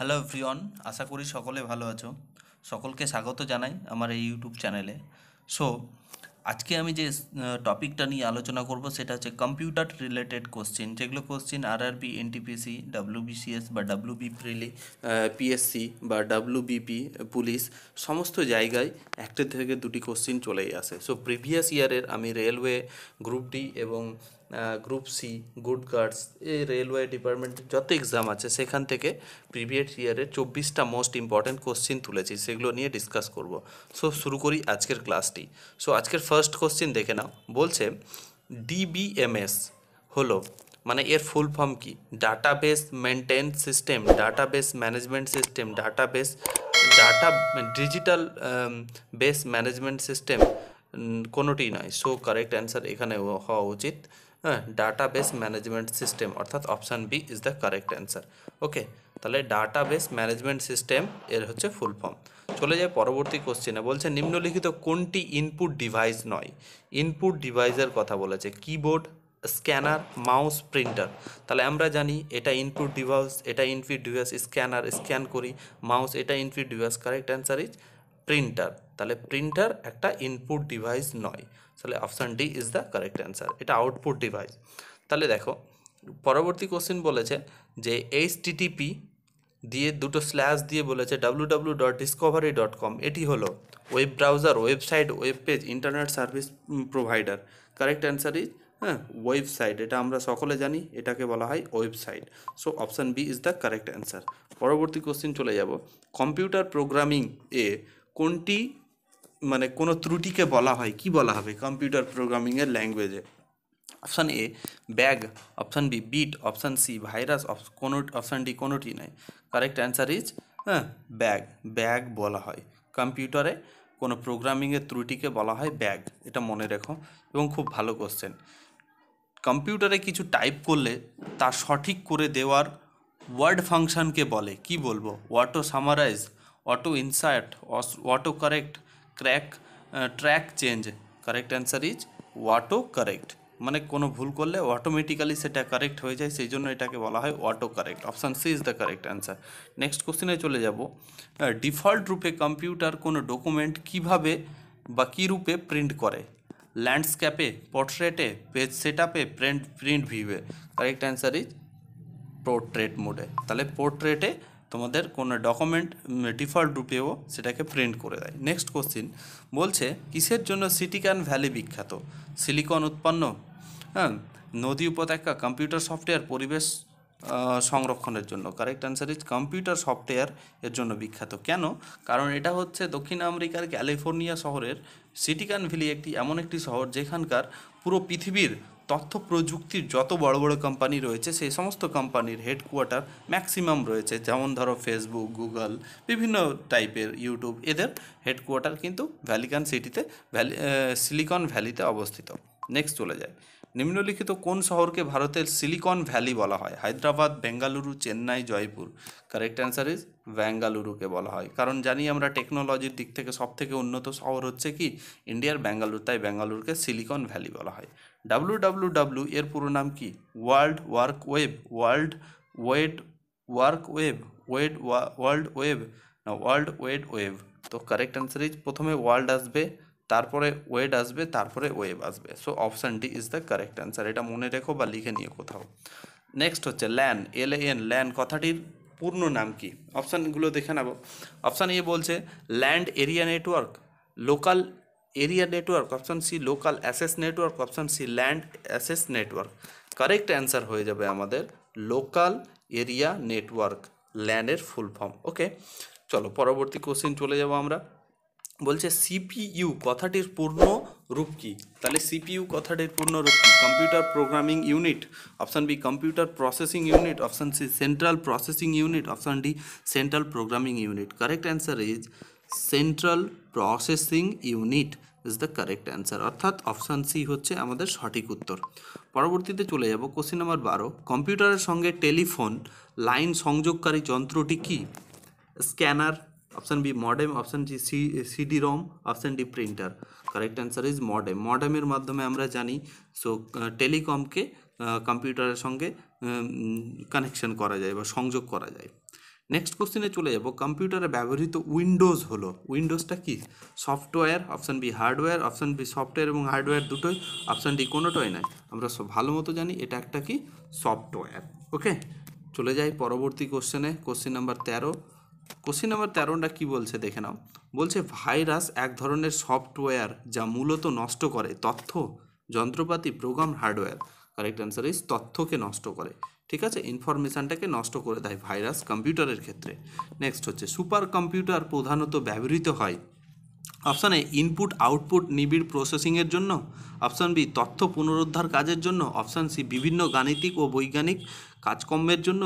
hello everyone আশা করি সকলে ভালো আছো সকলকে স্বাগত জানাই আমার এই ইউটিউব চ্যানেলে সো আজকে আমি যে টপিকটা নিয়ে আলোচনা করব সেটা হচ্ছে কম্পিউটার রিলেটেড কোশ্চেন যেগুলো কোশ্চেন আর আরবি এনটিপিসি ডাব্লিউবিসিএস বা ডাব্লিউবি প্রিলি পিএসসি বা ডাব্লিউবিপি পুলিশ সমস্ত জায়গায় একটা থেকে দুটি কোশ্চেন চলেই আসে সো প্রিভিয়াস ইয়ারের আমি রেলওয়ে গ্রুপ ডি এবং গ্রুপ সি গুড গার্ডস এই রেলওয়ে ডিপার্টমেন্টের যত এক্সাম আছে সেখান থেকে প্রিভিয়াস ইয়ারের চব্বিশটা মোস্ট ইম্পর্ট্যান্ট কোশ্চিন তুলেছি সেগুলো নিয়ে ডিসকাস করব সো শুরু করি আজকের ক্লাসটি সো আজকের ফার্স্ট কোশ্চিন দেখে নাও বলছে ডিবিএমএস হলো মানে এর ফুল ফর্ম কি database maintain system database management system database data digital base management system কোনোটি নয় সো কারেক্ট অ্যান্সার এখানে হওয়া উচিত হ্যাঁ ডাটা বেস ম্যানেজমেন্ট সিস্টেম অর্থাৎ option B is the correct answer okay তাহলে ডাটা বেস ম্যানেজমেন্ট সিস্টেম এর হচ্ছে ফুল ফর্ম চলে যায় পরবর্তী কোশ্চেনে বলছে নিম্নলিখিত কোনটি ইনপুট ডিভাইস নয় ইনপুট ডিভাইসের কথা বলেছে কিবোর্ড স্ক্যানার মাউস প্রিন্টার তাহলে আমরা জানি এটা ইনপুট ডিভাইস এটা ইনপুট ডিভাইস স্ক্যানার স্ক্যান করি মাউস এটা input device correct answer is printer তাহলে প্রিন্টার একটা ইনপুট ডিভাইস নয় তাহলে option D is the correct answer এটা আউটপুট ডিভাইস তাহলে দেখো পরবর্তী কোশ্চেন বলেছে যে এইচটিটিপি দিয়ে দুটো স্ল্যাশ দিয়ে বলেছে W dot discovery dot com এটি হলো web browser website web page internet service provider correct answer is হ্যাঁ ওয়েবসাইট এটা আমরা সকলে জানি এটাকে বলা হয় website so option B is the correct answer পরবর্তী কোশ্চিন চলে যাব কম্পিউটার প্রোগ্রামিং এ কোনটি মানে কোনো ত্রুটিকে বলা হয় কি বলা হবে কম্পিউটার প্রোগ্রামিংয়ের ল্যাঙ্গুয়েজে option A bug option B bit option C virus কোনো অপশান ডি কোনোটি নাই কারেক্ট অ্যান্সার ইজ হ্যাঁ ব্যাগ ব্যাগ বলা হয় কম্পিউটারে কোনো প্রোগ্রামিংয়ের ত্রুটিকে বলা হয় ব্যাগ এটা মনে রেখো এবং খুব ভালো কোশ্চেন কম্পিউটারে কিছু টাইপ করলে তা সঠিক করে দেওয়ার ওয়ার্ড ফাংশানকে বলে কি বলবো auto summarize auto insert auto correct track track change correct answer is auto correct মানে কোনো ভুল করলে অটোমেটিক্যালি সেটা কারেক্ট হয়ে যায় সেই জন্য এটাকে বলা হয় auto correct option C is the correct answer next কোশ্চেনে চলে যাব ডিফল্ট রূপে কম্পিউটার কোনো ডকুমেন্ট কিভাবে বা কী রূপে প্রিন্ট করে ল্যান্ডস্কেপে পোর্ট্রেটে পেজ সেট আপে প্রিন্ট প্রিন্ট ভিউয়ে কারেক্ট অ্যান্সার ইজ পোর্ট্রেট মোডে তাহলে পোর্ট্রেটে তোমাদের কোনো ডকুমেন্ট ডিফল্ট রূপেও সেটাকে প্রিন্ট করে দেয় নেক্সট কোশ্চিন বলছে কিসের জন্য সিটিকান ভ্যালি বিখ্যাত সিলিকন উৎপন্ন হ্যাঁ নদী উপত্যকা কম্পিউটার সফটওয়্যার পরিবেশ সংরক্ষণের জন্য correct answer is computer software এর জন্য বিখ্যাত কেন কারণ এটা হচ্ছে দক্ষিণ আমেরিকার ক্যালিফোর্নিয়া শহরের সিটিকান ভ্যালি একটি এমন একটি শহর যেখানকার পুরো পৃথিবীর তথ্য প্রযুক্তির যত বড় বড় কোম্পানি রয়েছে সেই সমস্ত কোম্পানির হেডকোয়ার্টার ম্যাক্সিমাম রয়েছে যেমন ধরো ফেসবুক গুগল বিভিন্ন টাইপের ইউটিউব এদের হেডকোয়ার্টার কিন্তু ভ্যালিকান সিটিতে ভ্যালি সিলিকন ভ্যালিতে অবস্থিত নেক্সট চলে যায় নিম্নলিখিত কোন শহরকে ভারতের সিলিকন ভ্যালি বলা হয় Hyderabad Bengaluru Chennai Jaipur correct answer is বেঙ্গালুরুকে বলা হয় কারণ জানি আমরা টেকনোলজির দিক থেকে সব থেকে উন্নত শহর হচ্ছে কি ইন্ডিয়ার বেঙ্গালুরু তাই বেঙ্গালুরুকে সিলিকন ভ্যালি বলা হয় ডাব্লু ডাব্লু ডাব্লু এর পুরো নাম কি world work web world wide work web wide world web না ওয়ার্ল্ড ওয়েড ওয়েব তো কারেক্ট অ্যান্সার ইজ প্রথমে ওয়ার্ল্ড আসবে তারপরে ওয়েড আসবে তারপরে ওয়েভ আসবে so option D is the correct answer এটা মনে রেখো বা লিখে নিও কোথাও নেক্সট হচ্ছে ল্যান এল এন ল্যান কথাটির পূর্ণ নাম কি অপশানগুলো দেখে নেব অপশান এ বলছে land area network local area network option C local access network option C land access network correct answer হয়ে যাবে আমাদের লোকাল এরিয়া নেটওয়ার্ক ল্যান্ডের ফুল ফর্ম ওকে চলো পরবর্তী কোশ্চেন চলে যাব আমরা বলছে সিপিইউ কথাটির পূর্ণ রূপ কি তাহলে সিপিইউ কথাটির পূর্ণ রূপ কি computer programming unit option B computer processing unit option C central processing unit option D central programming unit correct answer is central processing unit is the correct answer অর্থাৎ অপশান সি হচ্ছে আমাদের সঠিক উত্তর পরবর্তীতে চলে যাব কোশ্চিন নাম্বার বারো কম্পিউটারের সঙ্গে টেলিফোন লাইন সংযোগকারী যন্ত্রটি কি scanner option B modem option C CD ROM option D printer correct answer is modem মডেমের মাধ্যমে আমরা জানি সো টেলিকমকে কম্পিউটারের সঙ্গে কানেকশন করা যায় বা সংযোগ করা যায় নেক্সট কোশ্চেনে চলে যাব কম্পিউটারে ব্যবহৃত উইন্ডোজ হলো উইন্ডোজটা কি software option B hardware option B software এবং হার্ডওয়্যার দুটোই অপশান ডি কোনোটাই নয় আমরা ভালো মতো জানি এটা একটা কি সফটওয়্যার ওকে চলে যাই পরবর্তী কোশ্চেনে কোশ্চেন নাম্বার তেরো কোশ্চিন নম্বর তেরোটা কী বলছে দেখে নাও বলছে ভাইরাস এক ধরনের সফটওয়্যার যা মূলত নষ্ট করে তথ্য যন্ত্রপাতি program hardware correct answer is তথ্যকে নষ্ট করে ঠিক আছে ইনফরমেশানটাকে নষ্ট করে দেয় ভাইরাস কম্পিউটারের ক্ষেত্রে নেক্সট হচ্ছে সুপার কম্পিউটার প্রধানত ব্যবহৃত হয় অপশান এ ইনপুট আউটপুট নিবিড় প্রসেসিংয়ের জন্য অপশান বি তথ্য পুনরুদ্ধার কাজের জন্য অপশান সি বিভিন্ন গাণিতিক ও বৈজ্ঞানিক কাজকর্মের জন্য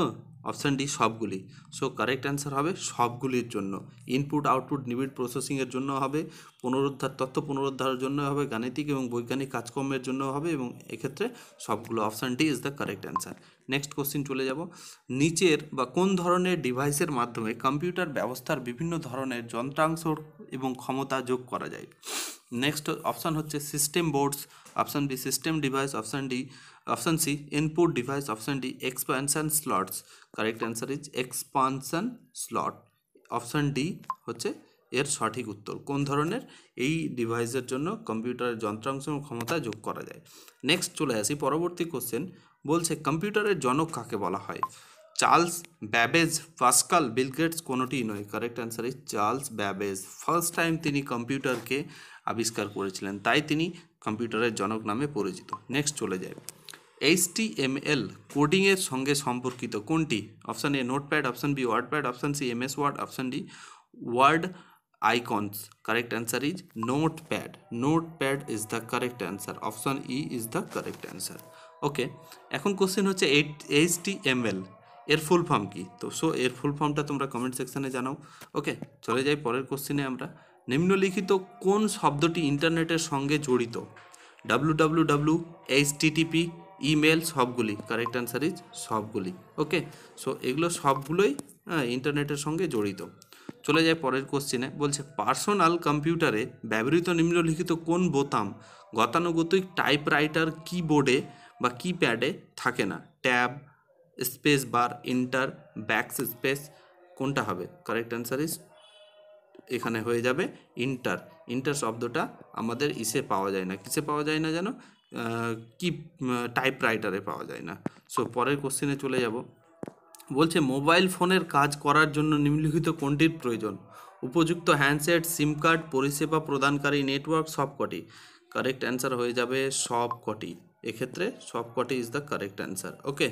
অপশান ডি সবগুলি সো কারেক্ট অ্যান্সার হবে সবগুলির জন্য ইনপুট আউটপুট নিবিড় প্রসেসিংয়ের জন্য হবে পুনরুদ্ধার তথ্য পুনরুদ্ধারের জন্য হবে গাণিতিক এবং বৈজ্ঞানিক কাজকর্মের জন্য হবে এবং এক্ষেত্রে সবগুলো option D is the correct answer next question চলে যাব নিচের বা কোন ধরনের ডিভাইসের মাধ্যমে কম্পিউটার ব্যবস্থার বিভিন্ন ধরনের যন্ত্রাংশ এবং ক্ষমতা যোগ করা যায় নেক্সট অপশান হচ্ছে system boards option B system device option D option C input device option D expansion slots correct answer is expansion slot option D হচ্ছে এর সঠিক উত্তর কোন ধরনের এই ডিভাইসের জন্য কম্পিউটারের যন্ত্রাংশ ক্ষমতা যোগ করা যায় নেক্সট চলে আসি পরবর্তী কোশ্চেন বলছে কম্পিউটারের জনক কাকে বলা হয় চার্লস ব্যাবেজ পাস্কাল বিলগেটস কোনোটিই নয় correct answer is Charles Babbage first time তিনি কম্পিউটারকে আবিষ্কার করেছিলেন তাই তিনি কম্পিউটারের জনক নামে পরিচিত নেক্সট চলে যায় এল কোডিংয়ের সঙ্গে সম্পর্কিত কোনটি option e A notepad option B word pad option C M S word option D word icons correct answer is note pad note pad is the correct answer option E is the correct answer okay এখন question হচ্ছে eight H T M L এর full form কী তো so এর ফুল ফর্মটা তোমরা comment সেকশানে জানাও ওকে চলে যাই পরের কোশ্চেনে আমরা নিম্নলিখিত কোন শব্দটি ইন্টারনেটের সঙ্গে জড়িত W W W HTTP email সবগুলি কারেক্ট অ্যান্সার ইজ সবগুলি ওকে সো এগুলো সবগুলোই হ্যাঁ, ইন্টারনেটের সঙ্গে জড়িত চলে যায় পরের কোশ্চেনে বলছে পার্সোনাল কম্পিউটারে ব্যবহৃত নিম্নলিখিত কোন বোতাম গতানুগতিক টাইপরাইটার কিবোর্ডে বা কিপ্যাডে থাকে না tab space bar enter backspace কোনটা হবে কারেক্ট অ্যান্সার ইজ এখানে হয়ে যাবে ইন্টার ইন্টার শব্দটা আমাদের ইসে পাওয়া যায় না কিসে পাওয়া যায় না যেন কি টাইপ রাইটারে পাওয়া যায় না সো পরের কোশ্চেনে চলে যাব বলছে মোবাইল ফোনের কাজ করার জন্য নিম্নলিখিত কোনটির প্রয়োজন উপযুক্ত হ্যান্ডসেট সিম কার্ড পরিষেবা প্রদানকারী নেটওয়ার্ক সবকটি কারেক্ট অ্যান্সার হয়ে যাবে সবকটি এক্ষেত্রে সবকটি is the correct answer okay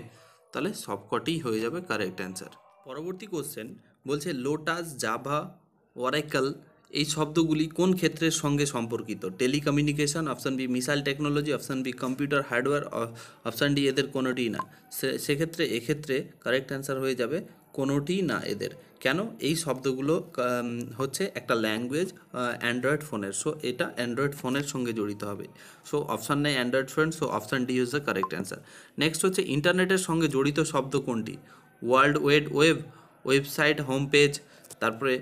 তাহলে সবকটিই হয়ে যাবে কারেক্ট অ্যান্সার পরবর্তী কোশ্চেন বলছে লোটাস জাভা ওয়ারাইকাল এই শব্দগুলি কোন ক্ষেত্রের সঙ্গে সম্পর্কিত telecommunication option B missile technology option B computer hardware option D এদের কোনোটি না সেক্ষেত্রে এক্ষেত্রে কারেক্ট অ্যান্সার হয়ে যাবে কোনোটি না এদের কেন এই শব্দগুলো হচ্ছে একটা ল্যাঙ্গুয়েজ অ্যান্ড্রয়েড ফোনের সো এটা অ্যান্ড্রয়েড ফোনের সঙ্গে জড়িত হবে সো অপশান নেই Android phone so option D is the correct answer next হচ্ছে ইন্টারনেটের সঙ্গে জড়িত শব্দ কোনটি world wide web website home page তারপরে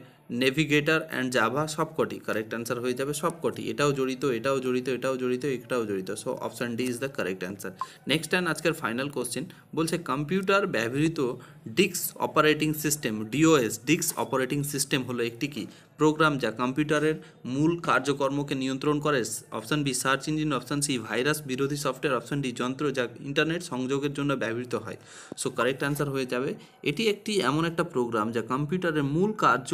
নেভিগেটার অ্যান্ড জাভা সবকটি কারেক্ট অ্যান্সার হয়ে যাবে সবকটি এটাও জড়িত এটাও জড়িত এটাও জড়িত এটাও জড়িত so option D is the correct answer next and আজকের ফাইনাল কোশ্চেন বলছে কম্পিউটার ব্যবহৃত ডিক্স operating system DOS disk operating system হলো একটি কি প্রোগ্রাম যা কম্পিউটারের মূল কার্যকর্মকে নিয়ন্ত্রণ করে option B search engine option C virus বিরোধী সফটওয়্যার অপশান ডি যন্ত্র যা ইন্টারনেট সংযোগের জন্য ব্যবহৃত হয় সো কারেক্ট অ্যান্সার হয়ে যাবে এটি একটি এমন একটা প্রোগ্রাম যা কম্পিউটারের মূল কার্য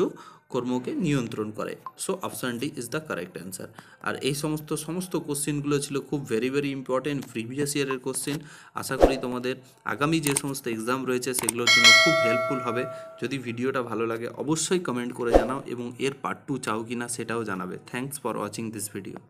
কর্মকে নিয়ন্ত্রণ করে so option D is the correct answer আর এই সমস্ত সমস্ত কোশ্চেনগুলো ছিল খুব ভেরি ভেরি ইম্পর্টেন্ট প্রিভিয়াস ইয়ারের কোশ্চেন আশা করি তোমাদের আগামী যে সমস্ত এক্সাম রয়েছে সেগুলোর জন্য খুব হেল্পফুল হবে যদি ভিডিওটা ভালো লাগে অবশ্যই কমেন্ট করে জানাও এবং এর এর পার্ট টু চাও কিনা সেটাও জানাবে thanks for watching this video